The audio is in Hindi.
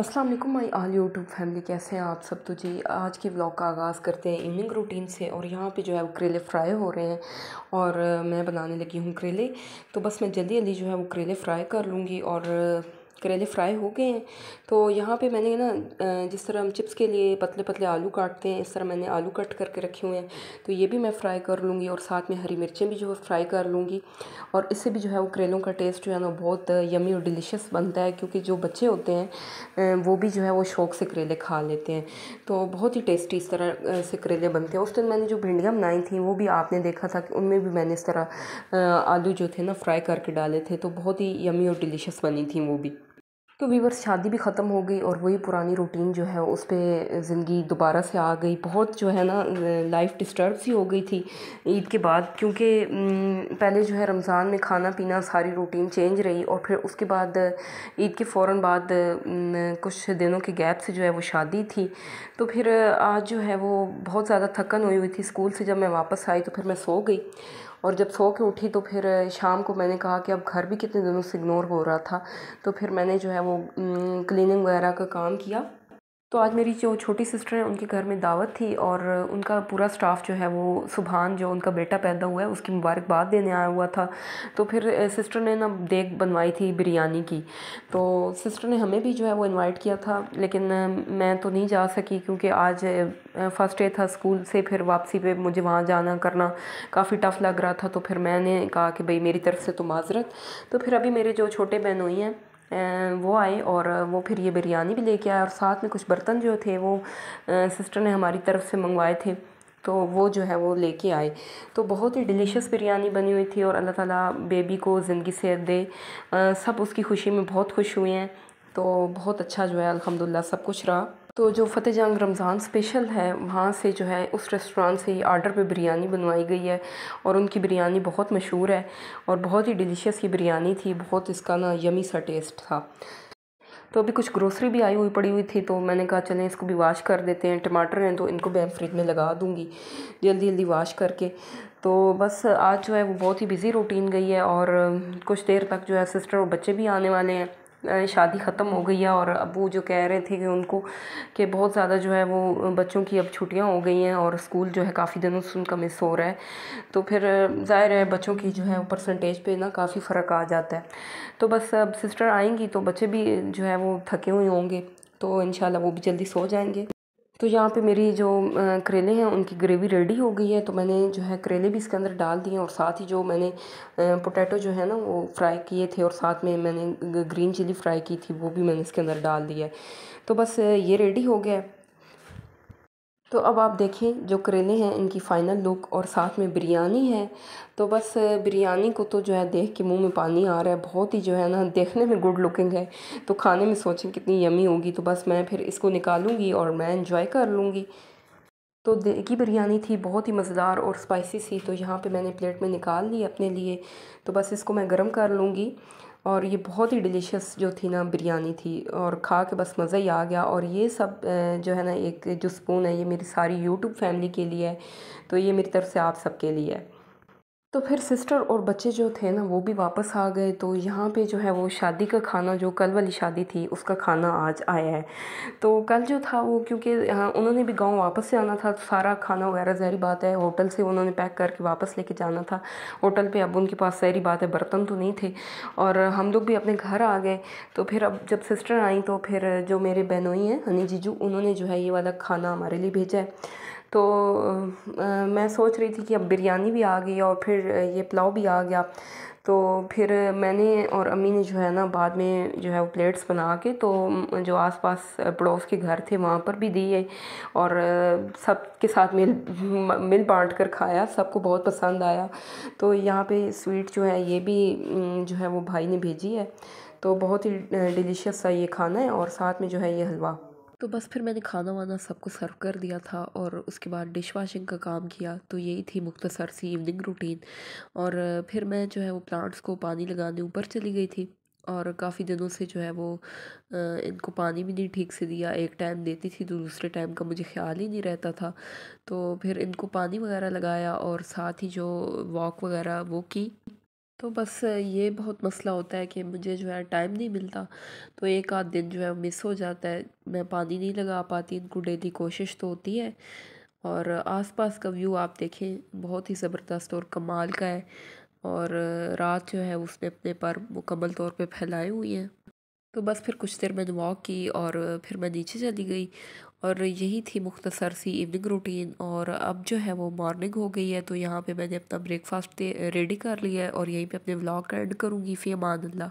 अस्सलाम वालेकुम माय आल यूट्यूब फैमिली कैसे हैं आप सब तो जी आज के व्लॉग का आगाज़ करते हैं इवनिंग रूटीन से और यहाँ पे जो है वो करेले फ्राई हो रहे हैं और मैं बनाने लगी हूँ करेले तो बस मैं जल्दी जल्दी जो है वो करेले फ्राई कर लूँगी और करेले फ्राई हो गए हैं तो यहाँ पे मैंने ना जिस तरह हम चिप्स के लिए पतले पतले आलू काटते हैं इस तरह मैंने आलू कट करके रखे हुए हैं तो ये भी मैं फ्राई कर लूँगी और साथ में हरी मिर्चें भी जो है फ्राई कर लूँगी और इससे भी जो है वो करेलों का टेस्ट जो है ना बहुत यमी और डिलीशियस बनता है क्योंकि जो बच्चे होते हैं वो भी जो है वो शौक़ से करेले खा लेते हैं तो बहुत ही टेस्टी इस तरह से करेले बनते हैं उस दिन मैंने जो भिंडियाँ बनाई थी वो भी आपने देखा था कि उनमें भी मैंने इस तरह आलू जो थे ना फ्राई करके डाले थे तो बहुत ही यमी और डिलीशियस बनी थी वो भी तो वीवर्स शादी भी ख़त्म हो गई और वही पुरानी रूटीन जो है उस पर ज़िंदगी दोबारा से आ गई बहुत जो है ना लाइफ डिस्टर्ब सी हो गई थी ईद के बाद क्योंकि पहले जो है रमज़ान में खाना पीना सारी रूटीन चेंज रही और फिर उसके बाद ईद के फ़ौर बाद कुछ दिनों के गैप से जो है वो शादी थी तो फिर आज जो है वो बहुत ज़्यादा थकन हुई हुई थी स्कूल से जब मैं वापस आई तो फिर मैं सो गई और जब सो के उठी तो फिर शाम को मैंने कहा कि अब घर भी कितने दिनों से इग्नोर हो रहा था तो फिर मैंने जो है वो क्लीनिंग वगैरह का काम किया तो आज मेरी जो छोटी सिस्टर है उनके घर में दावत थी और उनका पूरा स्टाफ जो है वो सुबहान जो उनका बेटा पैदा हुआ है उसकी मुबारकबाद देने आया हुआ था तो फिर सिस्टर ने ना देख बनवाई थी बिरयानी की तो सिस्टर ने हमें भी जो है वो इनवाइट किया था लेकिन मैं तो नहीं जा सकी क्योंकि आज फ़र्स्ट डे था स्कूल से फिर वापसी पे मुझे वहाँ जाना करना काफ़ी टफ़ लग रहा था तो फिर मैंने कहा कि भाई मेरी तरफ से तो माजरत तो फिर अभी मेरे जो छोटे बहनोई हैं वो आए और वो फिर ये बिरयानी भी लेके आए और साथ में कुछ बर्तन जो थे वो सिस्टर ने हमारी तरफ से मंगवाए थे तो वो जो है वो लेके आए तो बहुत ही डिलीशियस बिरयानी बनी हुई थी और अल्लाह ताला बेबी को ज़िंदगी से दे सब उसकी खुशी में बहुत खुश हुए हैं तो बहुत अच्छा जो है अल्हम्दुलिल्लाह सब कुछ रहा तो जो फतेह जंग रमज़ान स्पेशल है वहाँ से जो है उस रेस्टोरेंट से ही आर्डर पे बिरयानी बनवाई गई है और उनकी बिरयानी बहुत मशहूर है और बहुत ही डिलीशियस की बिरयानी थी बहुत इसका ना यमी सा टेस्ट था तो अभी कुछ ग्रोसरी भी आई हुई पड़ी हुई थी तो मैंने कहा चलें इसको भी वाश कर देते हैं टमाटर हैं तो इनको भी फ्रिज में लगा दूँगी जल्दी जल्दी वाश करके तो बस आज जो है वो बहुत ही बिज़ी रूटीन गई है और कुछ देर तक जो है सिस्टर और बच्चे भी आने वाले हैं शादी ख़त्म हो गई है और अब वो जो कह रहे थे कि उनको कि बहुत ज़्यादा जो है वो बच्चों की अब छुट्टियां हो गई हैं और स्कूल जो है काफ़ी दिनों से उनका मिस हो रहा है तो फिर ज़ाहिर है बच्चों की जो है परसेंटेज पे ना काफ़ी फ़र्क आ जाता है तो बस अब सिस्टर आएंगी तो बच्चे भी जो है वो थके हुए होंगे तो इन वो भी जल्दी सो जाएंगे तो यहाँ पे मेरी जो करेले हैं उनकी ग्रेवी रेडी हो गई है तो मैंने जो है करेले भी इसके अंदर डाल दिए और साथ ही जो मैंने पोटैटो जो है ना वो फ्राई किए थे और साथ में मैंने ग्रीन चिली फ्राई की थी वो भी मैंने इसके अंदर डाल दिया है तो बस ये रेडी हो गया है तो अब आप देखें जो करेले हैं इनकी फ़ाइनल लुक और साथ में बिरयानी है तो बस बिरयानी को तो जो है देख के मुंह में पानी आ रहा है बहुत ही जो है ना देखने में गुड लुकिंग है तो खाने में सोचें कितनी यमी होगी तो बस मैं फिर इसको निकालूंगी और मैं इन्जॉय कर लूँगी तो देखी बिरयानी थी बहुत ही मज़ेदार और स्पाइसी सी तो यहाँ पे मैंने प्लेट में निकाल ली अपने लिए तो बस इसको मैं गर्म कर लूँगी और ये बहुत ही डिलीशियस जो थी ना बिरयानी थी और खा के बस मज़ा ही आ गया और ये सब जो है ना एक जो स्पून है ये मेरी सारी यूट्यूब फैमिली के लिए है तो ये मेरी तरफ से आप सबके लिए है तो फिर सिस्टर और बच्चे जो थे ना वो भी वापस आ गए तो यहाँ पे जो है वो शादी का खाना जो कल वाली शादी थी उसका खाना आज आया है तो कल जो था वो क्योंकि उन्होंने भी गांव वापस से आना था तो सारा खाना वगैरह जहरी बात है होटल से उन्होंने पैक करके वापस लेके जाना था होटल पे अब उनके पास जहरी बात है बर्तन तो नहीं थे और हम लोग भी अपने घर आ गए तो फिर अब जब सिस्टर आई तो फिर जो मेरे बहनोई हैं हनी जीजू उन्होंने जो है ये वाला खाना हमारे लिए भेजा है तो मैं सोच रही थी कि अब बिरयानी भी आ गई और फिर ये पुलाव भी आ गया तो फिर मैंने और अम्मी ने जो है ना बाद में जो है वो प्लेट्स बना के तो जो आसपास पड़ोस के घर थे वहाँ पर भी दिए और सब के साथ मिल मिल बांट कर खाया सबको बहुत पसंद आया तो यहाँ पे स्वीट जो है ये भी जो है वो भाई ने भेजी है तो बहुत ही डिलीशियस सा ये खाना है और साथ में जो है ये हलवा तो बस फिर मैंने खाना वाना सबको सर्व कर दिया था और उसके बाद डिश वाशिंग का काम किया तो यही थी मुख्तसर सी इवनिंग रूटीन और फिर मैं जो है वो प्लांट्स को पानी लगाने ऊपर चली गई थी और काफ़ी दिनों से जो है वो इनको पानी भी नहीं ठीक से दिया एक टाइम देती थी तो दूसरे टाइम का मुझे ख्याल ही नहीं रहता था तो फिर इनको पानी वगैरह लगाया और साथ ही जो वॉक वगैरह वो की तो बस ये बहुत मसला होता है कि मुझे जो है टाइम नहीं मिलता तो एक आध दिन जो है मिस हो जाता है मैं पानी नहीं लगा पाती इनको की कोशिश तो होती है और आसपास का व्यू आप देखें बहुत ही ज़बरदस्त और कमाल का है और रात जो है उसने अपने पर मुकम्मल तौर पे फैलाए हुई हैं तो बस फिर कुछ देर मैंने वॉक की और फिर मैं नीचे चली गई और यही थी मुख्तसर सी इवनिंग रूटीन और अब जो है वो मॉर्निंग हो गई है तो यहाँ पे मैंने अपना ब्रेकफास्ट रेडी कर लिया है और यहीं पे अपने व्लॉग एंड करूँगी फ़ी अमान